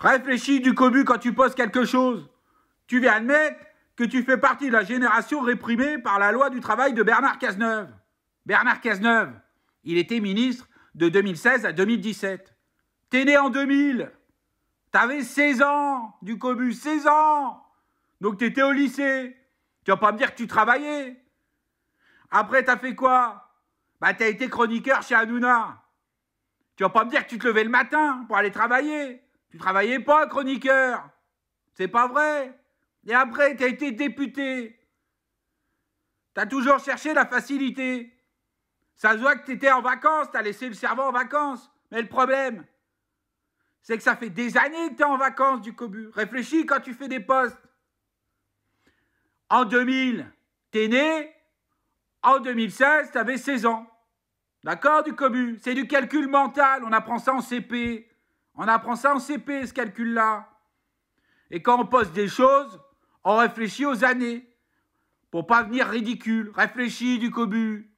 Réfléchis du cobu quand tu poses quelque chose. Tu viens admettre que tu fais partie de la génération réprimée par la loi du travail de Bernard Cazeneuve. Bernard Cazeneuve, il était ministre de 2016 à 2017. T'es né en 2000. T'avais 16 ans du cobu, 16 ans. Donc t'étais au lycée. Tu vas pas me dire que tu travaillais. Après, t'as fait quoi Bah, t'as été chroniqueur chez Hanouna. Tu vas pas me dire que tu te levais le matin pour aller travailler. Tu travaillais pas, chroniqueur C'est pas vrai Et après, tu as été député T'as toujours cherché la facilité Ça se voit que étais en vacances, t'as laissé le cerveau en vacances Mais le problème, c'est que ça fait des années que t'es en vacances du cobu. Réfléchis quand tu fais des postes. En 2000, es né. En 2016, t'avais 16 ans. D'accord, du cobu C'est du calcul mental. On apprend ça en CP. On apprend ça en CP, ce calcul-là. Et quand on pose des choses, on réfléchit aux années. Pour pas venir ridicule. Réfléchis du cobu.